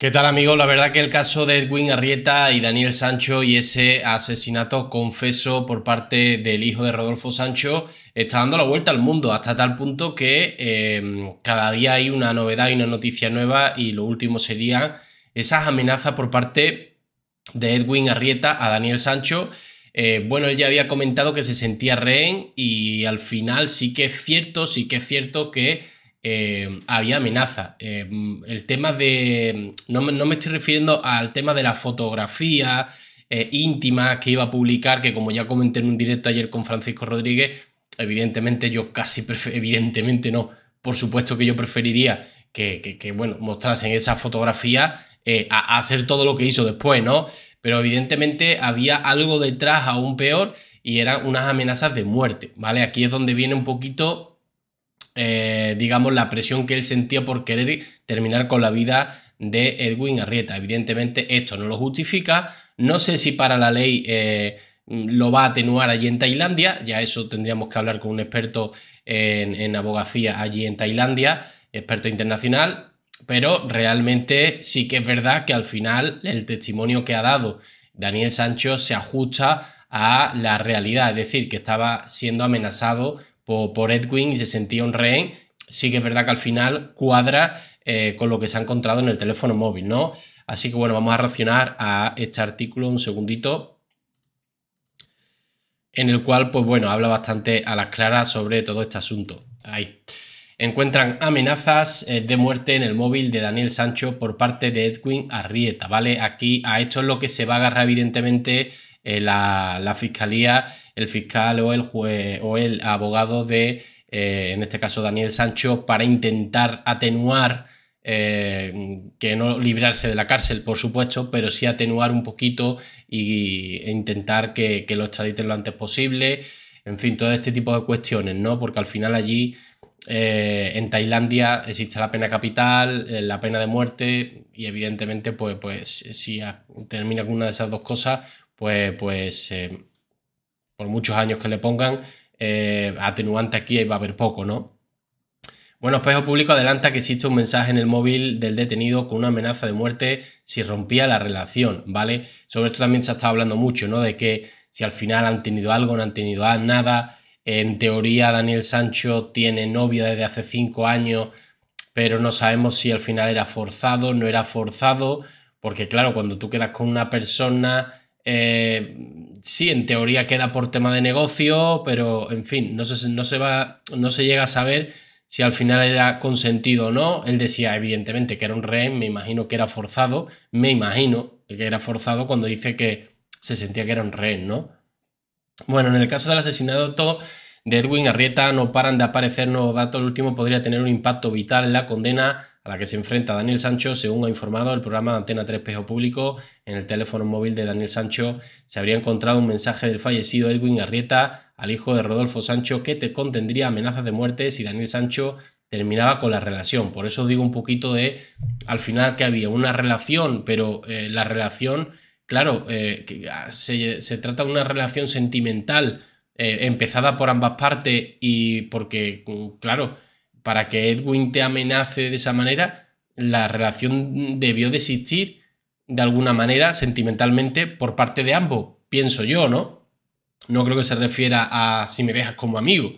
¿Qué tal amigos? La verdad que el caso de Edwin Arrieta y Daniel Sancho y ese asesinato confeso por parte del hijo de Rodolfo Sancho está dando la vuelta al mundo hasta tal punto que em, cada día hay una novedad y una noticia nueva y lo último sería esas amenazas por parte de Edwin Arrieta a Daniel Sancho. Eh, bueno, él ya había comentado que se sentía rehén y al final sí que es cierto, sí que es cierto que eh, había amenaza. Eh, el tema de. No, me estoy refiriendo al tema de la fotografía eh, íntima que iba a publicar, que como ya comenté en un directo ayer con Francisco Rodríguez, evidentemente yo casi. Evidentemente no. Por supuesto que yo preferiría que, que, bueno, mostrasen esa fotografía a, hacer todo lo que hizo después, ¿no? Pero evidentemente había algo detrás aún peor y eran unas amenazas de muerte, ¿vale? Aquí es donde viene un poquito eh, digamos, la presión que él sentía por querer terminar con la vida de Edwin Arrieta. Evidentemente esto no lo justifica. No sé si para la ley eh, lo va a atenuar allí en Tailandia. Ya eso tendríamos que hablar con un experto en, en abogacía allí en Tailandia, experto internacional. Pero realmente sí que es verdad que al final el testimonio que ha dado Daniel Sancho se ajusta a la realidad, es decir, que estaba siendo amenazado por, Edwin y se sentía un rehén, sí que es verdad que al final cuadra eh, con lo que se ha encontrado en el teléfono móvil, ¿no? Así que bueno, vamos a reaccionar a este artículo un segundito en el cual, pues bueno, habla bastante a las claras sobre todo este asunto. Ahí. Encuentran amenazas eh, de muerte en el móvil de Daniel Sancho por parte de Edwin Arrieta, ¿vale? Aquí a esto es lo que se va a agarrar evidentemente eh, la, fiscalía, el fiscal o el juez o el abogado de, eh, en este caso Daniel Sancho, para intentar atenuar, eh, que no librarse de la cárcel, por supuesto, pero sí atenuar un poquito y, e intentar que, que lo extraditen lo antes posible. En fin, todo este tipo de cuestiones, ¿no? Porque al final allí en Tailandia existe la pena capital, la pena de muerte y evidentemente pues, pues si termina con una de esas dos cosas, pues, pues eh, por muchos años que le pongan, eh, atenuante aquí va a haber poco, ¿no? Bueno, Espejo Público adelanta que existe un mensaje en el móvil del detenido con una amenaza de muerte si rompía la relación, ¿vale? Sobre esto también se ha estado hablando mucho, ¿no? De que si al final han tenido algo, no han tenido nada. En teoría, Daniel Sancho tiene novia desde hace cinco años, pero no sabemos si al final era forzado, no era forzado, porque claro, cuando tú quedas con una persona, eh, sí, en teoría queda por tema de negocio, pero en fin, no se, no se, va, no se llega a saber si al final era consentido o no. Él decía, evidentemente, que era un rehén, me imagino que era forzado, me imagino que era forzado cuando dice que se sentía que era un rehén, ¿no? Bueno, en el caso del asesinato de Edwin Arrieta no paran de aparecer nuevos datos. El último podría tener un impacto vital en la condena a la que se enfrenta Daniel Sancho, según ha informado el programa de Antena 3 Pejo Público. En el teléfono móvil de Daniel Sancho se habría encontrado un mensaje del fallecido Edwin Garrieta... al hijo de Rodolfo Sancho que te contendría amenazas de muerte si Daniel Sancho terminaba con la relación. Por eso os digo un poquito de, al final que había una relación, pero eh, la relación, claro, eh, ah, se, trata de una relación sentimental eh, empezada por ambas partes y porque, mm, claro, para que Edwin te amenace de esa manera, la relación debió de existir de alguna manera sentimentalmente por parte de ambos, pienso yo, ¿no? No creo que se refiera a si me dejas como amigo,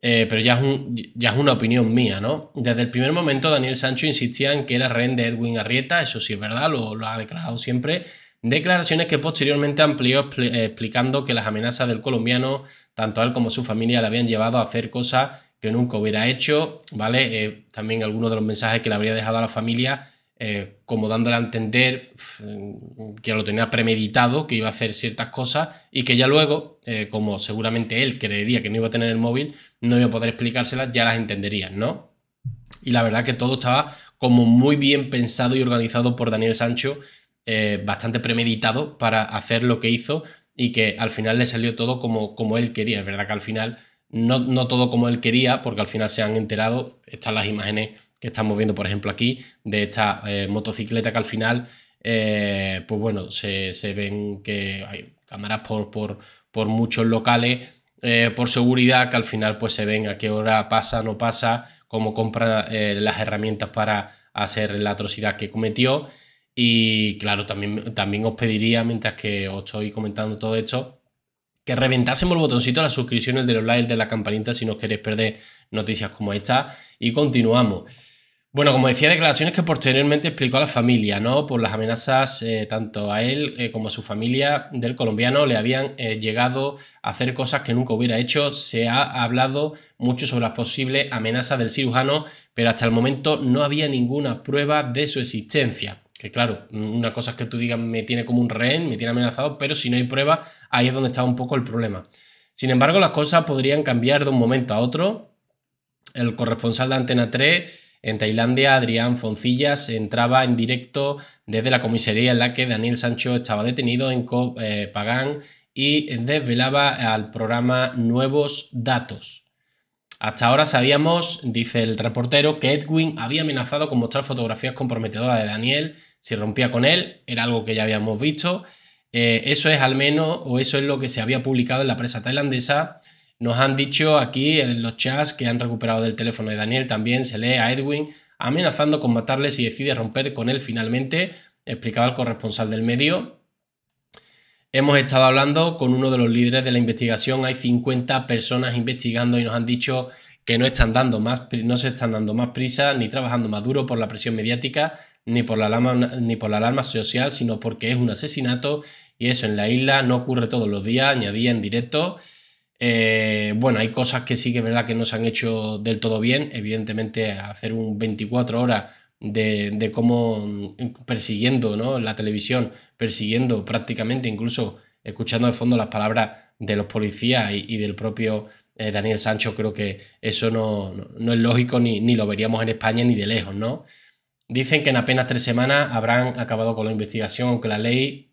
eh, pero ya es, ya es una opinión mía, ¿no? Desde el primer momento Daniel Sancho insistía en que era rehén de Edwin Arrieta, eso sí es verdad, lo, lo ha declarado siempre, declaraciones que posteriormente amplió explicando que las amenazas del colombiano, tanto a él como a su familia, le habían llevado a hacer cosas que nunca hubiera hecho, ¿vale? Eh, también algunos de los mensajes que le habría dejado a la familia, eh, como dándole a entender que lo tenía premeditado, que iba a hacer ciertas cosas y que ya luego, eh, como seguramente él creería que no iba a tener el móvil, no iba a poder explicárselas, ya las entendería, ¿no? Y la verdad que todo estaba como muy bien pensado y organizado por Daniel Sancho, bastante premeditado para hacer lo que hizo y que al final le salió todo como, como él quería. Es verdad que al final no, todo como él quería, porque al final se han enterado, están las imágenes que estamos viendo, por ejemplo, aquí, de esta eh, motocicleta que al final, eh, pues bueno, se, ven que hay cámaras por, por, por muchos locales, eh, por seguridad, que al final pues se ven a qué hora pasa, no pasa, cómo compra las herramientas para hacer la atrocidad que cometió. Y claro, también, también os pediría, mientras que os estoy comentando todo esto, que reventásemos el botoncito de las suscripciones los likes, de la campanita si no queréis perder noticias como esta. Y continuamos. Bueno, como decía, declaraciones que posteriormente explicó a la familia, ¿no? Por las amenazas eh, tanto a él eh, como a su familia del colombiano le habían eh, llegado a hacer cosas que nunca hubiera hecho. Se ha hablado mucho sobre las posibles amenazas del cirujano, pero hasta el momento no había ninguna prueba de su existencia claro, una cosa es que tú digas me tiene como un rehén, me tiene amenazado, pero si no hay prueba, ahí es donde está un poco el problema. Sin embargo, las cosas podrían cambiar de un momento a otro. El corresponsal de Antena 3 en Tailandia, Adrián Foncillas, entraba en directo desde la comisaría en la que Daniel Sancho estaba detenido en pagan eh, Pagán y desvelaba al programa nuevos datos. Hasta ahora sabíamos, dice el reportero, que Edwin había amenazado con mostrar fotografías comprometedoras de Daniel si rompía con él, era algo que ya habíamos visto. Eh, eso es al menos, o eso es lo que se había publicado en la prensa tailandesa. Nos han dicho aquí en los chats que han recuperado del teléfono de Daniel también, se lee a Edwin amenazando con matarle si decide romper con él finalmente, explicaba el corresponsal del medio. Hemos estado hablando con uno de los líderes de la investigación, hay 50 personas investigando y nos han dicho que no, están dando más, no se están dando más prisa ni trabajando más duro por la presión mediática ni por la alarma, ni por la alarma social, sino porque es un asesinato y eso en la isla no ocurre todos los días, añadía en directo. Eh, bueno, hay cosas que sí que es verdad que no se han hecho del todo bien. Evidentemente, hacer un 24 horas de, cómo mm, persiguiendo ¿no? la televisión, persiguiendo prácticamente, incluso escuchando de fondo las palabras de los policías y, del propio eh, Daniel Sancho, creo que eso no, es lógico ni, ni, lo veríamos en España ni de lejos, ¿no? Dicen que en apenas tres semanas habrán acabado con la investigación, aunque la ley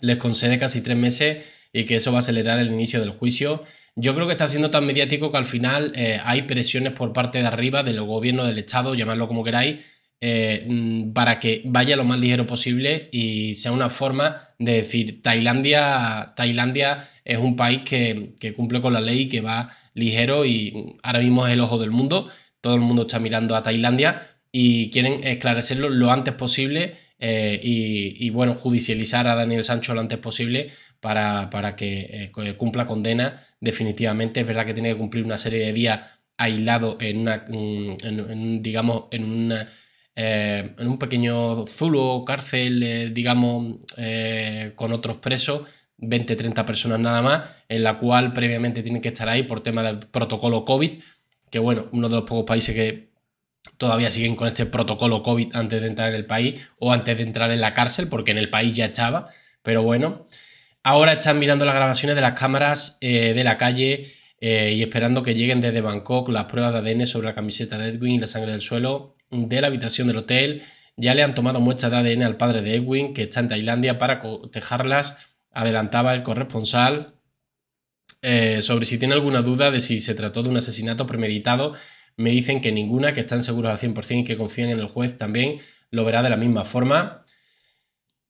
les concede casi tres meses y que eso va a acelerar el inicio del juicio. Yo creo que está siendo tan mediático que al final eh, hay presiones por parte de arriba, de los gobiernos del Estado, llamarlo como queráis, eh, mm, para que vaya lo más ligero posible y sea una forma de decir, Tailandia, Tailandia es un país que, que cumple con la ley, que va ligero y ahora mismo es el ojo del mundo, todo el mundo está mirando a Tailandia, y quieren esclarecerlo lo antes posible eh, y, bueno, judicializar a Daniel Sancho lo antes posible para, que eh, cumpla condena definitivamente. Es verdad que tiene que cumplir una serie de días aislado en una, mm, digamos, en una... Eh, en un pequeño zulo, cárcel, digamos, con otros presos, 20, 30 personas nada más, en la cual previamente tienen que estar ahí por tema del protocolo COVID, que bueno, uno de los pocos países que todavía siguen con este protocolo COVID antes de entrar en el país o antes de entrar en la cárcel, porque en el país ya estaba, pero bueno. Ahora están mirando las grabaciones de las cámaras eh, de la calle eh, y esperando que lleguen desde Bangkok las pruebas de ADN sobre la camiseta de Edwin y la sangre del suelo de la habitación del hotel. Ya le han tomado muestras de ADN al padre de Edwin, que está en Tailandia, para cotejarlas, adelantaba el corresponsal, eh, sobre si tiene alguna duda de si se trató de un asesinato premeditado me dicen que ninguna, que están seguros al 100% y que confían en el juez también, lo verá de la misma forma.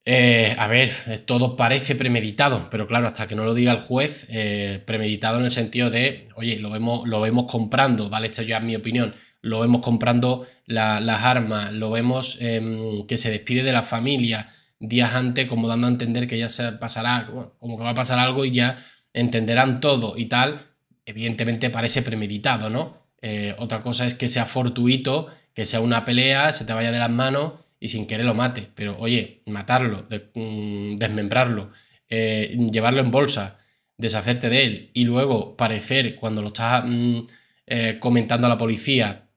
Eh, a ver, eh, todo parece premeditado, pero claro, hasta que no lo diga el juez, eh, premeditado en el sentido de, oye, lo vemos, lo vemos comprando, ¿vale? Esto ya es mi opinión, lo vemos comprando las armas, lo vemos em, que se despide de la familia días antes, como dando a entender que ya se pasará, como que va a pasar algo y ya entenderán todo y tal. Evidentemente parece premeditado, ¿no? Eh, otra cosa es que sea fortuito, que sea una pelea, se te vaya de las manos y sin querer lo mate. Pero oye, matarlo, mm, desmembrarlo, eh, llevarlo en bolsa, deshacerte de él y luego parecer cuando lo estás mm, eh, comentando a la policía,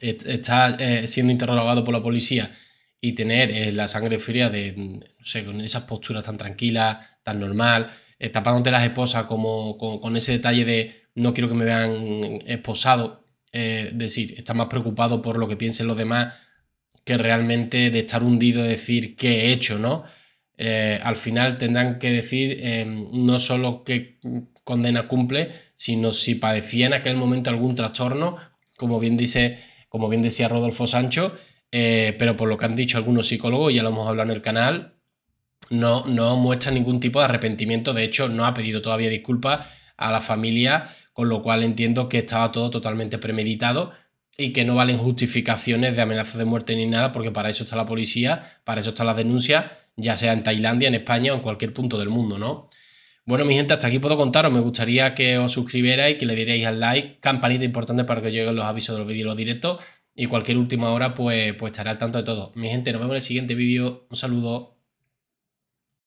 estás siendo interrogado por la policía y tener la sangre fría de, mm, no sé, con esas posturas tan tranquilas, tan normal, tapándote las esposas como con ese detalle de no quiero que me vean esposado, eh, decir, está más preocupado por lo que piensen los demás que realmente de estar hundido, decir qué he hecho, ¿no? Eh, al final tendrán que decir em, no solo qué condena cumple, sino si padecía en aquel momento algún trastorno, como bien, dice, como bien decía Rodolfo Sancho, eh, pero por lo que han dicho algunos psicólogos, ya lo hemos hablado en el canal, no, no muestra ningún tipo de arrepentimiento, de hecho no ha pedido todavía disculpas a la familia, con lo cual entiendo que estaba todo totalmente premeditado y que no valen justificaciones de amenazas de muerte ni nada, porque para eso está la policía, para eso están las denuncias, ya sea en Tailandia, en España o en cualquier punto del mundo, ¿no? Bueno, mi gente, hasta aquí puedo contaros. Me gustaría que os suscribierais, que le dierais al like, campanita importante para que os lleguen los avisos de los vídeos directos y cualquier última hora, pues, pues estaré al tanto de todo. Mi gente, nos vemos en el siguiente vídeo. Un saludo.